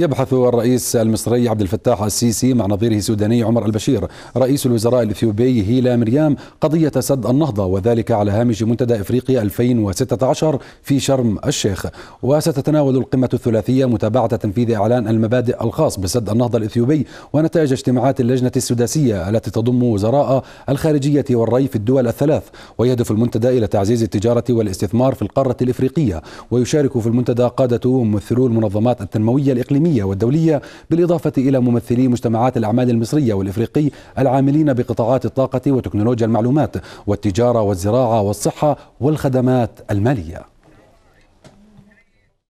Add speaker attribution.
Speaker 1: يبحث الرئيس المصري عبد الفتاح السيسي مع نظيره السوداني عمر البشير رئيس الوزراء الاثيوبي هيلا مريام قضية سد النهضة وذلك على هامش منتدى افريقيا 2016 في شرم الشيخ وستتناول القمة الثلاثية متابعة تنفيذ اعلان المبادئ الخاص بسد النهضة الاثيوبي ونتائج اجتماعات اللجنة السداسية التي تضم وزراء الخارجية والري في الدول الثلاث ويهدف المنتدى إلى تعزيز التجارة والاستثمار في القارة الإفريقية ويشارك في المنتدى قادة وممثلو المنظمات التنموية الإقليمية الإقليمية والدولية بالإضافة إلى ممثلي مجتمعات الأعمال المصرية والإفريقي العاملين بقطاعات الطاقة وتكنولوجيا المعلومات والتجارة والزراعة والصحة والخدمات المالية